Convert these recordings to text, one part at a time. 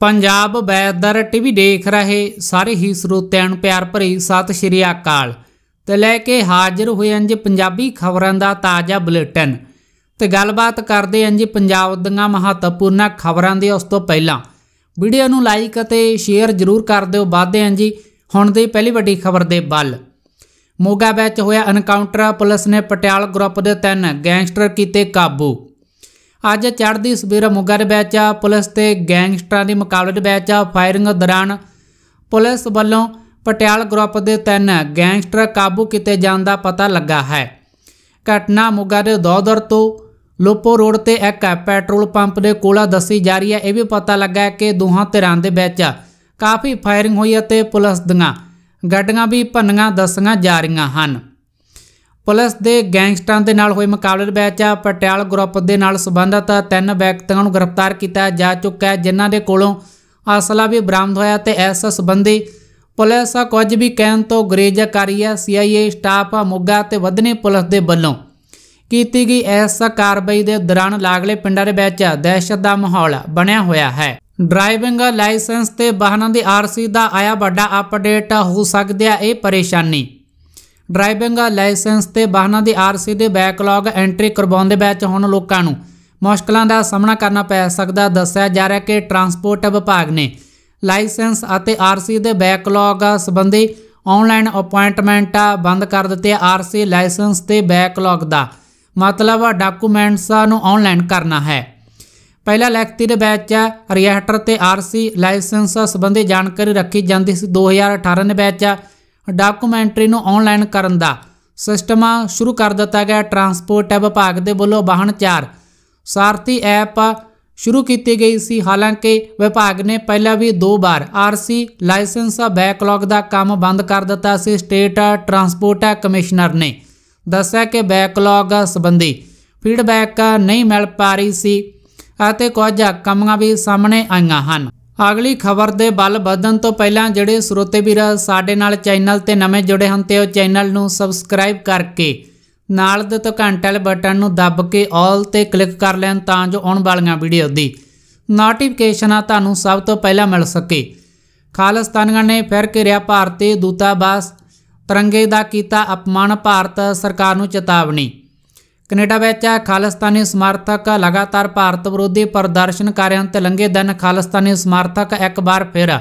Punjab weather TV ਦੇਖ ਰਹੇ ਸਾਰੇ ਹੀ ਸਰੋਤਿਆਂ ਨੂੰ ਪਿਆਰ ਭਰੀ ਸਤਿ ਸ਼੍ਰੀ ਅਕਾਲ ਤੇ ਲੈ ਕੇ ਹਾਜ਼ਰ ਹੋਏ ਅੰਜ ਪੰਜਾਬੀ ਖਬਰਾਂ ਦਾ ਤਾਜ਼ਾ ਬੁਲੇਟਿਨ ਤੇ ਗੱਲਬਾਤ ਕਰਦੇ ਅੰਜ ਪੰਜਾਬ ਦੀਆਂ ਮਹੱਤਵਪੂਰਨ ਖਬਰਾਂ ਦੀ ਉਸ ਤੋਂ ਪਹਿਲਾਂ ਵੀਡੀਓ ਨੂੰ ਲਾਈਕ ਅਤੇ ਸ਼ੇਅਰ ਜ਼ਰੂਰ ਕਰ ਦਿਓ ਵਾਧੇ ਅੰਜ ਹੁਣ ਦੀ ਪਹਿਲੀ ਵੱਡੀ ਖਬਰ ਦੇ ਵੱਲ ਮੋਗਾ ਵਿੱਚ ਹੋਇਆ ਐਨਕਾਊਂਟਰ ਪੁਲਿਸ ਨੇ ਪਟਿਆਲ ਗਰੁੱਪ ਦੇ ਤਿੰਨ ਗੈਂਗਸਟਰ ਕੀਤੇ ਕਾਬੂ ਅੱਜ ਚੜ੍ਹਦੀ ਸਵੇਰ ਮੁੱਗਾ ਦੇ ਵਿੱਚ ਪੁਲਿਸ ਤੇ ਗੈਂਗਸਟਰਾਂ ਦੇ ਮੁਕਾਬਲੇ ਦੇ ਵਿੱਚ ਫਾਇਰਿੰਗ ਦੌਰਾਨ ਪੁਲਿਸ ਵੱਲੋਂ ਪਟਿਆਲ ਗਰੁੱਪ ਦੇ ਤਿੰਨ ਗੈਂਗਸਟਰ ਕਾਬੂ ਕੀਤੇ ਜਾਣ ਦਾ ਪਤਾ ਲੱਗਾ ਹੈ ਘਟਨਾ ਮੁੱਗਾ ਦੇ ਦੌਦਰ ਤੋਂ ਲੋਪੋ ਰੋਡ ਤੇ ਇੱਕ ਪੈਟਰੋਲ ਪੰਪ ਦੇ ਕੋਲ ਦੱਸੀ ਜਾ ਰਹੀ ਹੈ ਇਹ ਵੀ ਪਤਾ ਲੱਗਾ ਕਿ ਦੋਹਾਂ ਧਿਰਾਂ ਦੇ ਵਿੱਚ ਕਾਫੀ ਫਾਇਰਿੰਗ ਹੋਈ ਅਤੇ ਪੁਲਿਸ ਦੀਆਂ ਗੱਡੀਆਂ ਵੀ ਭੰਨੀਆਂ ਦੱਸੀਆਂ ਜਾ ਰਹੀਆਂ ਹਨ ਪੁਲਿਸ ਦੇ ਗੈਂਗਸਟਰਾਂ ਦੇ ਨਾਲ ਹੋਏ ਮੁਕਾਬਲੇ ਵਿੱਚ ਪਟਿਆਲ ਗਰੁੱਪ ਦੇ ਨਾਲ ਸੰਬੰਧਤ ਤਿੰਨ ਵਿਅਕਤੀਆਂ ਨੂੰ ਗ੍ਰਿਫਤਾਰ ਕੀਤਾ ਜਾ ਚੁੱਕਾ ਹੈ ਜਿਨ੍ਹਾਂ ਦੇ ਕੋਲੋਂ ਅਸਲਾ ਵੀ ਬਰਾਮਦ ਹੋਇਆ ਤੇ ਇਸ ਸੰਬੰਧੀ ਪੁਲਿਸ ਕੁਝ ਵੀ ਕਹਿਣ ਤੋਂ ਗਰੇਜ ਕਰ ਰਹੀ ਹੈ ਸੀਆਈਏ ਸਟਾਫ ਮੁੱਗਾ ਤੇ ਵਧਨੇ ਪੁਲਿਸ ਦੇ ਵੱਲੋਂ ਕੀਤੀ ਗਈ ਇਸ ਕਾਰਵਾਈ ਦੇ ਦੌਰਾਨ ਲਾਗਲੇ ਪਿੰਡਾਂ ਦੇ ਵਿੱਚ ਦਹਿਸ਼ਤ ਦਾ ਮਾਹੌਲ ਬਣਿਆ ਹੋਇਆ ਹੈ ਡਰਾਈਵਿੰਗ ਲਾਇਸੈਂਸ ਤੇ ਵਾਹਨਾਂ ਦੀ ਆਰਸੀ ਦਾ ਆਇਆ ਵੱਡਾ ਅਪਡੇਟ ਹੋ ਸਕਦਾ ਹੈ ਇਹ ਪਰੇਸ਼ਾਨੀ ਡਰਾਈਵਿੰਗ ਲਾਇਸੈਂਸ ਤੇ ਵਾਹਨਾਂ ਦੀ ਆਰਸੀ ਦੇ ਬੈਕਲੌਗ ਐਂਟਰੀ ਕਰਵਾਉਂਦੇ ਵਿੱਚ ਹੁਣ ਲੋਕਾਂ ਨੂੰ ਮੁਸ਼ਕਲਾਂ ਦਾ ਸਾਹਮਣਾ ਕਰਨਾ ਪੈ ਸਕਦਾ ਦੱਸਿਆ ਜਾ ਰਿਹਾ ਕਿ ਟਰਾਂਸਪੋਰਟ ਵਿਭਾਗ ਨੇ ਲਾਇਸੈਂਸ ਅਤੇ ਆਰਸੀ ਦੇ ਬੈਕਲੌਗ ਸੰਬੰਧੀ ਆਨਲਾਈਨ ਅਪਾਇੰਟਮੈਂਟ ਬੰਦ ਕਰ ਦਿੱਤੇ ਆਰਸੀ ਲਾਇਸੈਂਸ ਤੇ ਬੈਕਲੌਗ ਦਾ ਮਤਲਬ ਡਾਕੂਮੈਂਟਸ ਨੂੰ ਆਨਲਾਈਨ ਕਰਨਾ ਹੈ ਪਹਿਲਾ ਲੈਕਤੀ ਦੇ ਵਿੱਚ ਰਿਐਕਟਰ ਤੇ ਆਰਸੀ ਲਾਇਸੈਂਸ ਸੰਬੰਧੀ ਜਾਣਕਾਰੀ ਰੱਖੀ ਜਾਂਦੀ ਸੀ 2018 ਦੇ ਵਿੱਚ ਡਾਕੂਮੈਂਟਰੀ ਨੂੰ ਆਨਲਾਈਨ ਕਰਨ ਦਾ ਸਿਸਟਮ ਸ਼ੁਰੂ ਕਰ ਦਿੱਤਾ ਗਿਆ ਟਰਾਂਸਪੋਰਟ ਵਿਭਾਗ ਦੇ ਵੱਲੋਂ ਵਾਹਨ 4 ਸਾਰਥੀ ਐਪ ਸ਼ੁਰੂ ਕੀਤੀ ਗਈ ਸੀ ਹਾਲਾਂਕਿ ਵਿਭਾਗ ਨੇ ਪਹਿਲਾਂ ਵੀ ਦੋ ਵਾਰ ਆਰਸੀ ਲਾਇਸੈਂਸ ਬੈਕਲੌਗ ਦਾ ਕੰਮ ਬੰਦ ਕਰ ਦਿੱਤਾ ਸੀ ਸਟੇਟ ਟਰਾਂਸਪੋਰਟ ਕਮਿਸ਼ਨਰ ਨੇ ਦੱਸਿਆ ਕਿ ਬੈਕਲੌਗ ਸੰਬੰਧੀ ਫੀਡਬੈਕ ਨਹੀਂ ਮਿਲ ਪਾ ਰਹੀ ਸੀ ਅਤੇ ਕੁਝ ਕਮੀਆਂ ਵੀ ਸਾਹਮਣੇ ਆਈਆਂ ਹਨ ਅਗਲੀ ਖਬਰ ਦੇ ਬਲ ਵਧਣ ਤੋਂ ਪਹਿਲਾਂ ਜਿਹੜੇ ਸਰੋਤੇ ਵੀਰ ਸਾਡੇ ਨਾਲ ਚੈਨਲ ਤੇ ਨਵੇਂ ਜੁੜੇ ਹਨ ਤੇ ਉਹ ਚੈਨਲ ਨੂੰ ਸਬਸਕ੍ਰਾਈਬ ਕਰਕੇ ਨਾਲ ਦੇ ਤੋਂ ਘੰਟੇ ਵਾਲੇ ਬਟਨ ਨੂੰ ਦੱਬ ਕੇ ਆਲ ਤੇ ਕਲਿੱਕ ਕਰ ਲੈਣ ਤਾਂ ਜੋ ਆਉਣ ਵਾਲੀਆਂ ਵੀਡੀਓ ਦੀ ਨੋਟੀਫਿਕੇਸ਼ਨ ਆ ਤੁਹਾਨੂੰ ਸਭ ਤੋਂ ਪਹਿਲਾਂ ਮਿਲ ਸਕੇ ਖਾਲਿਸਤਾਨੀਆਂ ਨੇ ਫਿਰ ਘਿਰਿਆ ਭਾਰਤੀ ਦੂਤਾਵਾਸ ਤਿਰੰਗੇ ਦਾ ਕੀਤਾ ਅਪਮਾਨ ਭਾਰਤ ਸਰਕਾਰ ਨੂੰ ਚੇਤਾਵਨੀ ਕੈਨੇਡਾ ਵਿੱਚ ਖਾਲਿਸਤਾਨੀ ਸਮਰਥਕ ਲਗਾਤਾਰ ਭਾਰਤ ਵਿਰੋਧੀ ਪ੍ਰਦਰਸ਼ਨ ਹਨ ਤੇ ਲੰਘੇ ਦਿਨ ਖਾਲਿਸਤਾਨੀ ਸਮਰਥਕ ਇੱਕ ਵਾਰ ਫਿਰ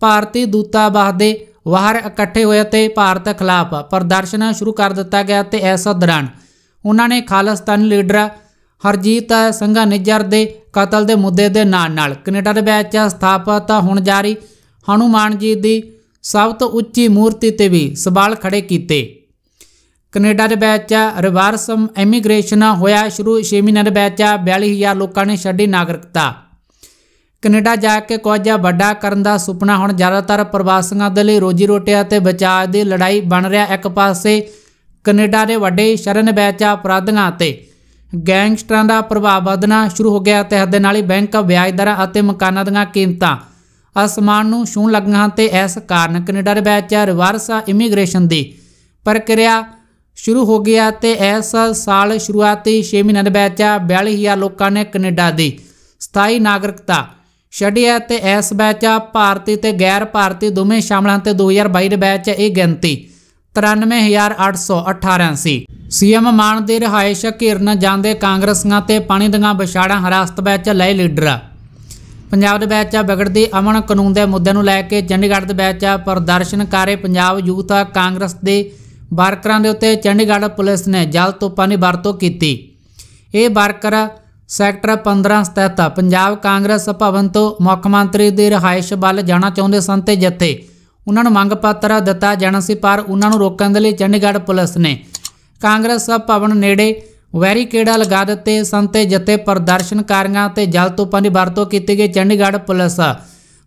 ਭਾਰਤੀ ਦੂਤਾਵਾਸ ਦੇ ਬਾਹਰ ਇਕੱਠੇ ਹੋਏ ਤੇ ਭਾਰਤ ਖਿਲਾਫ ਪ੍ਰਦਰਸ਼ਨ ਸ਼ੁਰੂ ਕਰ ਦਿੱਤਾ ਗਿਆ ਤੇ ਇਸ ਦੌਰਾਨ ਉਹਨਾਂ ਨੇ ਖਾਲਿਸਤਾਨੀ ਲੀਡਰ ਹਰਜੀਤ ਸਿੰਘ ਨਿੱਜਰ ਦੇ ਕਤਲ ਦੇ ਮੁੱਦੇ ਦੇ ਨਾਲ ਨਾਲ ਕੈਨੇਡਾ ਦੇ ਵਿੱਚ ਸਥਾਪਿਤ ਹੁਣ ਜਾਰੀ ਹਨੂਮਾਨ ਜੀ ਦੀ ਸਭ ਤੋਂ ਉੱਚੀ ਮੂਰਤੀ ਤੇ ਵੀ ਸਵਾਲ ਖੜੇ ਕੀਤੇ ਕੈਨੇਡਾ ਦੇ ਵਿੱਚ ਰਿਵਰਸ ਇਮੀਗ੍ਰੇਸ਼ਨ ਹੋਇਆ ਸ਼ੁਰੂ 6 ਮਹੀਨੇ ਦੇ ਵਿੱਚ 42000 ਲੋਕਾਂ ਨੇ ਛੱਡੀ ਨਾਗਰਿਕਤਾ ਕੈਨੇਡਾ ਜਾ ਕੇ ਕੁਝ ਵੱਡਾ ਕਰਨ ਦਾ ਸੁਪਨਾ ਹੁਣ ਜ਼ਿਆਦਾਤਰ ਪ੍ਰਵਾਸੀਆਂ ਦੇ ਲਈ ਰੋਜੀ ਰੋਟੀ ਅਤੇ ਬਚਾਅ ਦੀ ਲੜਾਈ ਬਣ ਰਿਹਾ ਇੱਕ ਪਾਸੇ ਕੈਨੇਡਾ ਦੇ ਵੱਡੇ ਸ਼ਰਨ ਵਿੱਚ ਅਪਰਾਧੀਆਂ ਅਤੇ ਗੈਂਗਸਟਰਾਂ ਦਾ ਪ੍ਰਭਾਵ ਵਧਣਾ ਸ਼ੁਰੂ ਹੋ ਗਿਆ ਤੇ ਹੱਦ ਨਾਲ ਹੀ ਬੈਂਕ ਵਿਆਜ ਦਰਾਂ ਅਤੇ ਮਕਾਨਾਂ ਦੀਆਂ ਕੀਮਤਾਂ ਅਸਮਾਨ ਨੂੰ ਛੂਣ ਲੱਗੀਆਂ ਤੇ ਇਸ ਕਾਰਨ ਕੈਨੇਡਾ ਦੇ ਵਿੱਚ ਰਿਵਰਸ ਇਮੀਗ੍ਰੇਸ਼ਨ ਦੀ ਪ੍ਰਕਿਰਿਆ ਸ਼ੁਰੂ ਹੋ ਗਿਆ ਤੇ ਇਸ ਸਾਲ ਸ਼ੁਰੂਆਤੀ 6 ਮਹੀਨਿਆਂ ਦੇ ਵਿੱਚ 42000 ਲੋਕਾਂ ਨੇ ਕੈਨੇਡਾ ਦੀ ਸਥਾਈ ਨਾਗਰਿਕਤਾ ਛੱਡਿਆ ਤੇ ਇਸ ਵਿੱਚ ਭਾਰਤੀ ਤੇ ਗੈਰ ਭਾਰਤੀ ਦੋਵੇਂ ਸ਼ਾਮਲਾਂ ਤੇ 2022 ਦੇ ਵਿੱਚ ਇਹ ਗਿਣਤੀ 93818 ਸੀ ਸੀਐਮ ਮਾਨ ਦੇ ਰਹਾਇਸ਼ ਘੇਰਨ ਜਾਂਦੇ ਕਾਂਗਰਸੀਆਂ ਤੇ ਪਾਣੀ ਦੀਆਂ ਵਿਛਾੜਾਂ ਹਰਾਸਤ ਵਿੱਚ ਲੈ ਲੀਡਰ ਪੰਜਾਬ ਦੇ ਵਿੱਚ ਵਿਗੜਦੀ ਅਮਨ ਕਾਨੂੰਨ ਦੇ ਮੁੱਦੇ ਨੂੰ ਲੈ ਕੇ ਚੰਡੀਗੜ੍ਹ ਦੇ ਵਿੱਚ ਪ੍ਰਦਰਸ਼ਨ ਕਰੇ ਪੰਜਾਬ ਯੂਥ ਕਾਂਗਰਸ ਦੇ ਬਾਰਕਰਾਂ ਦੇ ਉੱਤੇ ਚੰਡੀਗੜ੍ਹ ਪੁਲਿਸ ਨੇ ਜਲ ਤੋਪਾਂ ਦੀ ਵਰਤੋਂ ਕੀਤੀ ਇਹ ਬਾਰਕਰ ਸੈਕਟਰ 15 ਸਥਿਤ ਪੰਜਾਬ ਕਾਂਗਰਸ ਭਵਨ ਤੋਂ ਮੁੱਖ ਮੰਤਰੀ ਦੀ ਰਹਾਇਸ਼ ਵੱਲ ਜਾਣਾ ਚਾਹੁੰਦੇ ਸਨ ਤੇ ਜਿੱਥੇ ਉਹਨਾਂ ਨੂੰ ਮੰਗ ਪੱਤਰ ਦਿੱਤਾ ਜਾਣਾ ਸੀ ਪਰ ਉਹਨਾਂ ਨੂੰ ਰੋਕਣ ਦੇ ਲਈ ਚੰਡੀਗੜ੍ਹ ਪੁਲਿਸ ਨੇ ਕਾਂਗਰਸ ਭਵਨ ਨੇੜੇ ਵੈਰੀਕੇਡਾ ਲਗਾ ਦਿੱਤੇ ਸਨ ਤੇ ਜਿੱਥੇ ਪ੍ਰਦਰਸ਼ਨਕਾਰੀਆਂ ਤੇ ਜਲ ਤੋਪਾਂ ਦੀ ਵਰਤੋਂ ਕੀਤੀ ਗਈ ਚੰਡੀਗੜ੍ਹ ਪੁਲਿਸ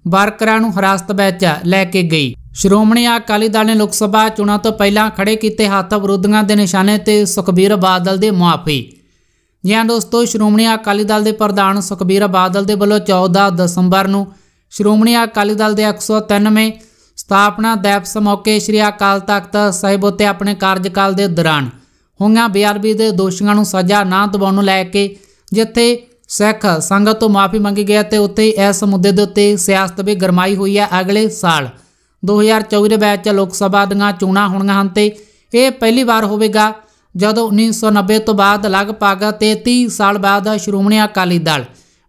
ਬਾਰਕਰਾਂ ਨੂੰ ਹਰਾਸਤ ਵਿੱਚ ਲੈ ਕੇ ਗਈ ਸ਼੍ਰੋਮਣੀ ਅਕਾਲੀ ਦਲ ਨੇ ਲੋਕ ਸਭਾ ਚੋਣਾਂ ਤੋਂ ਪਹਿਲਾਂ ਖੜੇ ਕੀਤੇ ਹੱਥ ਵਿਰੋਧੀਆਂ ਦੇ ਨਿਸ਼ਾਨੇ ਤੇ ਸੁਖਬੀਰ ਬਾਦਲ ਦੇ ਮੁਆਫੀ ਜਿਹਾਂ ਦੋਸਤੋ ਸ਼੍ਰੋਮਣੀ ਅਕਾਲੀ ਦਲ ਦੇ ਪ੍ਰਧਾਨ ਸੁਖਬੀਰ ਬਾਦਲ ਦੇ ਵੱਲੋਂ 14 ਦਸੰਬਰ ਨੂੰ ਸ਼੍ਰੋਮਣੀ ਅਕਾਲੀ ਦਲ ਦੇ 193ਵੇਂ ਸਥਾਪਨਾ ਦਿਵਸ ਮੌਕੇ ਸ੍ਰੀ ਅਕਾਲ ਤਖਤ ਸਾਹਿਬ ਉਤੇ ਆਪਣੇ ਕਾਰਜਕਾਲ ਦੇ ਦੌਰਾਨ ਹੋਈਆਂ ਬੀਆਰਬੀ ਦੇ ਦੋਸ਼ੀਆਂ ਨੂੰ ਸਜ਼ਾ ਨਾ ਦਿਵਾਉਣ ਨੂੰ ਲੈ ਕੇ ਜਿੱਥੇ ਸਿੱਖ ਸੰਗਤ ਤੋਂ ਮਾਫੀ ਮੰਗੀ ਗਈ ਤੇ ਉੱਥੇ ਇਸ ਮੁੱਦੇ ਦੇ ਉੱਤੇ ਸਿਆਸਤ ਵੀ ਗਰਮਾਈ ਹੋਈ ਹੈ ਅਗਲੇ ਸਾਲ 2024 ਦੇ ਵਿੱਚ ਲੋਕ ਸਭਾ ਦੀਆਂ ਚੋਣਾਂ ਹੋਣੀਆਂ ਹਨ ਤੇ ਇਹ ਪਹਿਲੀ ਵਾਰ ਹੋਵੇਗਾ ਜਦੋਂ 1990 ਤੋਂ ਬਾਅਦ ਲਗਭਗ 33 ਸਾਲ ਬਾਅਦ ਸ਼੍ਰੋਮਣੀ ਅਕਾਲੀ ਦਲ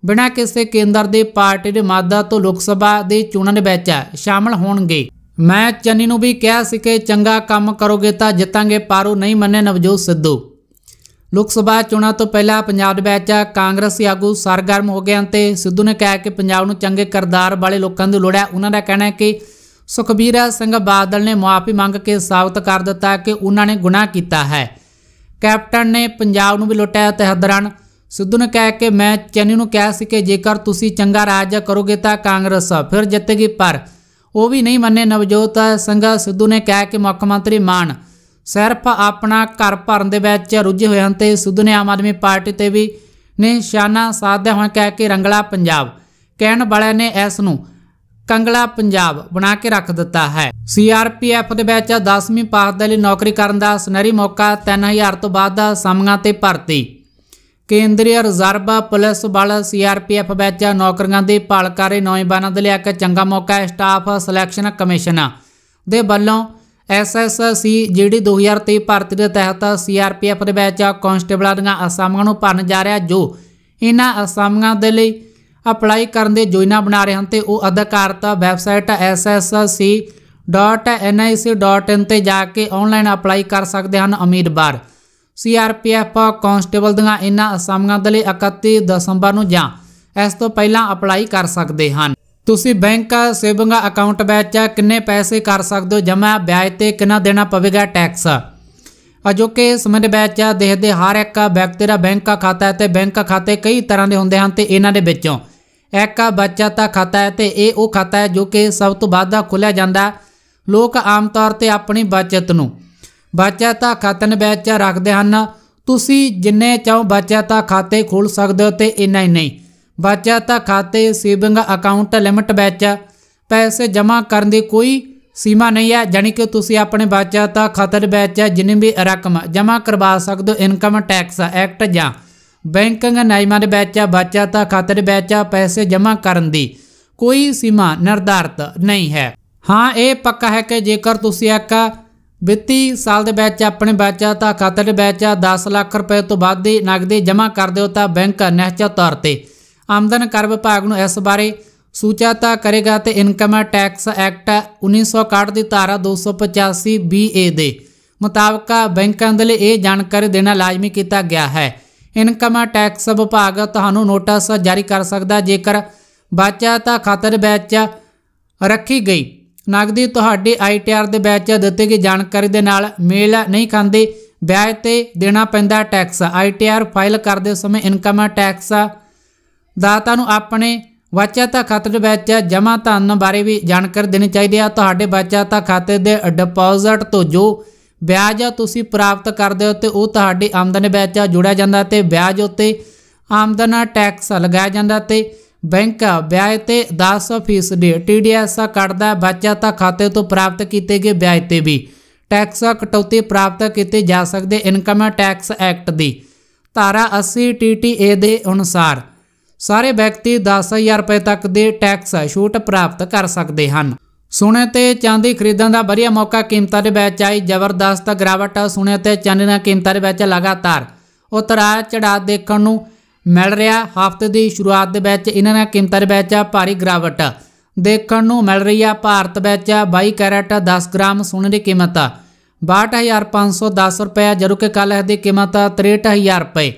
ਬਿਨਾਂ ਕਿਸੇ ਕੇਂਦਰ ਦੇ ਪਾਰਟੀ ਦੇ ਮਾਦਾ ਤੋਂ ਲੋਕ ਸਭਾ ਦੇ ਚੋਣਾਂ ਦੇ ਵਿੱਚ ਸ਼ਾਮਲ ਹੋਣਗੇ ਮੈਂ ਚੰਨੀ ਨੂੰ ਵੀ ਕਿਹਾ ਸੀ ਕਿ ਚੰਗਾ ਕੰਮ ਕਰੋਗੇ ਤਾਂ ਜਿੱਤਾਂਗੇ ਪਾਰੋ ਨਹੀਂ ਮੰਨੇ ਨਵਜੋਤ ਸਿੱਧੂ ਲੋਕ ਸਭਾ ਚੋਣਾਂ ਤੋਂ ਪਹਿਲਾਂ ਪੰਜਾਬ ਦੇ ਵਿੱਚ ਕਾਂਗਰਸੀ ਆਗੂ ਸਰਗਰਮ ਹੋ ਗਏ ਅੰਤੇ ਸਿੱਧੂ ਨੇ ਕਿਹਾ ਕਿ ਪੰਜਾਬ ਨੂੰ ਚੰਗੇ ਕਰਦਾਰ ਵਾਲੇ ਲੋਕਾਂ ਦੀ ਲੋੜ ਹੈ ਉਹਨਾਂ ਦਾ ਕਹਿਣਾ ਹੈ ਕਿ ਸੁਖਬੀਰ ਸਿੰਘ ਬਾਦਲ ਨੇ ਮਾਫੀ ਮੰਗ ਕੇ ਸਾਬਤ ਕਰ ਦਿੱਤਾ ਕਿ ਉਹਨਾਂ ਨੇ ਗੁਨਾਹ ਕੀਤਾ ਹੈ ਕੈਪਟਨ ਨੇ ਪੰਜਾਬ ਨੂੰ ਵੀ ਲੁੱਟਿਆ ਤੇ ਦੌਰਾਨ ਸਿੱਧੂ ਨੇ ਕਹਿ ਕੇ ਮੈਂ ਚੰਨੀ ਨੂੰ ਕਿਹਾ ਸੀ ਕਿ ਜੇਕਰ ਤੁਸੀਂ ਚੰਗਾ ਰਾਜ ਕਰੋਗੇ ਤਾਂ ਕਾਂਗਰਸ ਫਿਰ ਜਿੱਤੇਗੀ ਪਰ ਉਹ ਵੀ ਨਹੀਂ ਮੰਨੇ ਨਵਜੋਤ ਸਿੰਘ ਸਿੱਧੂ ਨੇ ਕਹਿ ਕੇ ਮੁੱਖ ਮੰਤਰੀ ਮਾਨ ਸਿਰਫ ਆਪਣਾ ਘਰ ਭਰਨ ਦੇ ਵਿੱਚ ਰੁੱਝੇ ਹੋਏ ਹਨ ਤੇ ਸਿੱਧੂ ਨੇ ਆਮ ਆਦਮੀ ਪਾਰਟੀ ਤੇ ਵੀ ਨਿਸ਼ਾਨਾ ਸਾਧਿਆ ਹੋਇਆ ਕਹਿ ਕੇ ਰੰਗਲਾ ਪੰਜਾਬ ਕਹਿਣ ਵਾਲਿਆਂ ਨੇ ਇਸ ਨੂੰ ਕੰਗਲਾ ਪੰਜਾਬ ਬਣਾ ਕੇ ਰੱਖ ਦਿੱਤਾ ਹੈ ਸੀਆਰਪੀਐਫ ਦੇ ਵਿੱਚ 10ਵੀਂ ਪਾਸ ਦੇ ਲਈ ਨੌਕਰੀ ਕਰਨ ਦਾ ਸੁਨਹਿਰੀ ਮੌਕਾ 3000 ਤੋਂ ਬਾਅਦ ਦਾ ਸਾਮੀਆਂ ਤੇ ਭਰਤੀ ਕੇਂਦਰੀ ਰਿਜ਼ਰਵ ਪੁਲਿਸ ਬਲ ਸੀਆਰਪੀਐਫ ਵਿੱਚ ਨੌਕਰੀਆਂ ਦੀ ਭਾਲ ਕਰ ਰਹੇ ਨੌਜਵਾਨਾਂ ਦੇ ਲਈ ਇੱਕ ਚੰਗਾ ਮੌਕਾ ਹੈ ਸਟਾਫ ਸਿਲੈਕਸ਼ਨ ਕਮਿਸ਼ਨ ਦੇ ਵੱਲੋਂ ਐਸਐਸਸੀ ਜਿਹੜੀ 2023 ਭਰਤੀ ਦੇ ਤਹਿਤ ਸੀਆਰਪੀਐਫ ਦੇ ਵਿੱਚ ਕਾਂਸਟੇਬਲਾਂ ਦੀਆਂ ਅਸਾਮੀਆਂ ਨੂੰ ਭਰਨ ਜਾ ਰਿਹਾ ਜੋ ਇਹਨਾਂ ਅਸਾਮੀਆਂ ਦੇ ਲਈ ਅਪਲਾਈ ਕਰਨ ਦੇ ਯੋਜਨਾ ਬਣਾ ਰਹੇ ਹਨ ਤੇ ਉਹ ਅਧਿਕਾਰਤਾ ਵੈਬਸਾਈਟ ssc.nic.in ਤੇ ਜਾ ਕੇ ਆਨਲਾਈਨ ਅਪਲਾਈ ਕਰ ਸਕਦੇ ਹਨ ਉਮੀਦਵਾਰ CRPF ਕਾਂਸਟੇਬਲ ਦੀਆਂ ਇਹਨਾਂ ਅਸਾਮੀਆਂ ਦੇ ਲਈ 31 ਦਸੰਬਰ ਨੂੰ ਜਾਂ ਇਸ ਤੋਂ ਪਹਿਲਾਂ ਅਪਲਾਈ ਕਰ ਸਕਦੇ ਹਨ ਤੁਸੀਂ ਬੈਂਕ ਸੇਵਿੰਗ ਅਕਾਊਂਟ ਵਿੱਚ ਕਿੰਨੇ ਪੈਸੇ ਕਰ ਸਕਦੇ ਹੋ ਜਮ੍ਹਾਂ ਵਿਆਜ ਤੇ ਕਿੰਨਾ ਦੇਣਾ ਪਵੇਗਾ ਟੈਕਸ ਅਜੋਕੇ ਸਮੇਂ ਦੇ ਵਿੱਚ ਦੇਖਦੇ ਹਰ ਇੱਕ ਵਿਅਕਤੀ ਦਾ ਬੈਂਕ ਖਾਤਾ ਹੈ ਤੇ ਬੈਂਕ ਖਾਤੇ ਕਈ ਤਰ੍ਹਾਂ ਦੇ ਹੁੰਦੇ ਹਨ ਤੇ ਇਹਨਾਂ ਦੇ ਵਿੱਚੋਂ ਇੱਕ ਬਚਤ ਖਾਤਾ ਹੈ ਤੇ ਇਹ ਉਹ ਖਾਤਾ ਹੈ ਜੋ ਕਿ ਸਭ ਤੋਂ ਵੱਧ ਖੋਲਿਆ ਜਾਂਦਾ ਲੋਕ ਆਮ ਤੌਰ ਤੇ ਆਪਣੀ ਬਚਤ ਨੂੰ ਬਚਤ ਖਾਤਨ ਵਿੱਚ ਰੱਖਦੇ ਹਨ ਤੁਸੀਂ ਜਿੰਨੇ ਚਾਹੋ ਬਚਤ ਖਾਤੇ ਖੋਲ ਸਕਦੇ ਹੋ ਤੇ ਇੰਨਾ ਹੀ ਨਹੀਂ ਬਚਤ ਖਾਤੇ ਸੇਵਿੰਗ ਅਕਾਊਂਟ ਲਿਮਟ ਵਿੱਚ ਪੈਸੇ ਜਮ੍ਹਾਂ ਕਰਨ ਦੀ ਕੋਈ ਸੀਮਾ ਨਹੀਂ ਹੈ ਜਾਨੀ ਕਿ ਤੁਸੀਂ ਆਪਣੇ ਬਚਤ ਖਾਤੇ ਵਿੱਚ ਜਿੰਨੀ ਵੀ ਰਕਮ ਜਮ੍ਹਾਂ ਕਰਵਾ ਸਕਦੇ ਹੋ ਇਨਕਮ ਟੈਕਸ ਐਕਟ ਜਾਂ ਬੈਂਕਿੰਗ ਨਿਯਮਾਂ ਦੇ ਵਿੱਚ ਬੱਚਤ ਖਾਤੇ ਦੇ ਵਿੱਚ ਪੈਸੇ ਜਮ੍ਹਾਂ ਕਰਨ ਦੀ ਕੋਈ ਸੀਮਾ ਨਿਰਧਾਰਤ ਨਹੀਂ ਹੈ ਹਾਂ ਇਹ ਪੱਕਾ ਹੈ ਕਿ ਜੇਕਰ ਤੁਸੀਂ ਇੱਕ ਵਿੱਤੀ ਸਾਲ ਦੇ ਵਿੱਚ ਆਪਣੇ ਬੱਚਤ ਖਾਤੇ ਦੇ ਵਿੱਚ 10 ਲੱਖ ਰੁਪਏ ਤੋਂ ਵੱਧ ਦੀ ਨਗਦੀ ਜਮ੍ਹਾਂ ਕਰਦੇ ਹੋ ਤਾਂ ਬੈਂਕ ਨਿਸ਼ਚਿਤ ਤੌਰ ਤੇ ਆਮਦਨ ਕਰ ਵਿਭਾਗ ਨੂੰ ਇਸ ਬਾਰੇ ਸੂਚਿਤਾ ਕਰੇਗਾ ਤੇ ਇਨਕਮ ਟੈਕਸ ਐਕਟ 1961 ਦੀ ਧਾਰਾ 285 ਬੀਏ ਦੇ ਮੁਤਾਬਕ ਬੈਂਕਾਂ ਦੇ ਲਈ ਇਹ ਜਾਣਕਾਰੀ ਦੇਣਾ ਲਾਜ਼ਮੀ ਕੀਤਾ ਗਿਆ ਹੈ ਇਨਕਮ ਟੈਕਸ ਵਿਭਾਗ ਤੁਹਾਨੂੰ ਨੋਟਿਸ ਜਾਰੀ ਕਰ ਸਕਦਾ ਜੇਕਰ ਬਾਚਾ ਤਾਂ ਖਾਤਰ ਵਿੱਚ ਰੱਖੀ ਗਈ ਨਗਦੀ ਤੁਹਾਡੇ ਆਈਟੀਆਰ ਦੇ ਵਿੱਚ ਦਿੱਤੀ ਗਈ ਜਾਣਕਾਰੀ ਦੇ ਨਾਲ ਮੇਲ ਨਹੀਂ ਖਾਂਦੇ ਵਿਆਜ ਤੇ ਦੇਣਾ ਪੈਂਦਾ ਟੈਕਸ ਆਈਟੀਆਰ ਫਾਈਲ ਕਰਦੇ ਸਮੇਂ ਇਨਕਮ ਟੈਕਸ ਦਾਤਾ ਨੂੰ ਆਪਣੇ ਤਾਂ ਖਾਤੇ ਵਿੱਚ ਜਮ੍ਹਾਂ ਧਨ ਬਾਰੇ ਵੀ ਜਾਣਕਾਰੀ ਦੇਣੀ ਚਾਹੀਦੀ ਹੈ ਤੁਹਾਡੇ ਤਾਂ ਖਾਤੇ ਦੇ ਡਿਪੋਜ਼ਿਟ ਤੋਂ ਜੋ ਵਿਆਜ ਤੁਸੀਂ ਪ੍ਰਾਪਤ ਕਰਦੇ ਹੋ ਤੇ ਉਹ ਤੁਹਾਡੀ ਆਮਦਨ ਵਿੱਚ ਜੋੜਿਆ ਜਾਂਦਾ ਤੇ ਵਿਆਜ ਉੱਤੇ ਆਮਦਨ ਟੈਕਸ ਲਗਾਇਆ ਜਾਂਦਾ ਤੇ ਬੈਂਕ ਵਿਆਜ ਤੇ 10% ਦੇ ਟੀਡੀਐਸ ਕੱਟਦਾ ਬਚਤ ਤਾਂ ਖਾਤੇ ਤੋਂ ਪ੍ਰਾਪਤ ਕੀਤੇ ਗਏ ਵਿਆਜ ਤੇ ਵੀ ਟੈਕਸ ਕਟੌਤੀ ਪ੍ਰਾਪਤ ਕੀਤੇ ਜਾ ਸਕਦੇ ਇਨਕਮ ਟੈਕਸ ਐਕਟ ਦੀ ਧਾਰਾ 80 ਟੀਟੀਏ ਦੇ ਅਨੁਸਾਰ ਸਾਰੇ ਵਿਅਕਤੀ 10000 ਰੁਪਏ ਤੱਕ ਦੇ ਟੈਕਸ ਛੂਟ ਪ੍ਰਾਪਤ ਕਰ ਸਕਦੇ ਹਨ ਸੋਨੇ ਤੇ ਚਾਂਦੀ ਖਰੀਦਣ ਦਾ ਵਧੀਆ ਮੌਕਾ ਕੀਮਤਾਂ ਦੇ ਵਿੱਚ ਆਈ ਜ਼ਬਰਦਸਤ ਗਿਰਾਵਟ ਸੋਨੇ ਤੇ ਚਾਂਦੀ ਦੀਆਂ ਕੀਮਤਾਂ ਦੇ ਵਿੱਚ ਲਗਾਤਾਰ ਉਤਰਾ ਚੜਾ ਦੇਖਣ ਨੂੰ ਮਿਲ ਰਿਹਾ ਹਫ਼ਤੇ ਦੀ ਸ਼ੁਰੂਆਤ ਦੇ ਵਿੱਚ ਇਹਨਾਂ ਦੀਆਂ ਕੀਮਤਾਂ ਦੇ ਵਿੱਚ ਭਾਰੀ ਗਿਰਾਵਟ ਦੇਖਣ ਨੂੰ ਮਿਲ ਰਹੀ ਆ ਭਾਰਤ ਵਿੱਚ 22 ਕੈਰਟ 10 ਗ੍ਰਾਮ ਸੋਨੇ ਦੀ ਕੀਮਤ 62510 ਰੁਪਏ ਜਦੋਂ ਕਿ ਕੱਲ੍ਹ ਦੀ ਕੀਮਤ 63000 ਰੁਪਏ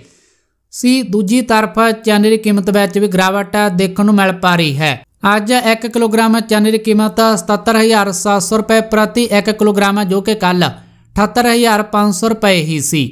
ਸੀ ਦੂਜੀ ਤਰਫ ਚਾਂਦੀ ਦੀ ਕੀਮਤ ਵਿੱਚ ਵੀ ਗਿਰਾਵਟ ਦੇਖਣ ਨੂੰ ਮਿਲ ਪਾ ਰਹੀ ਹੈ ਅੱਜ 1 ਕਿਲੋਗ੍ਰਾਮ ਚਨੇ ਦੀ ਕੀਮਤ 77700 ਰੁਪਏ ਪ੍ਰਤੀ 1 ਕਿਲੋਗ੍ਰਾਮ ਜੋ ਕਿ ਕੱਲ 78500 ਰੁਪਏ ਹੀ ਸੀ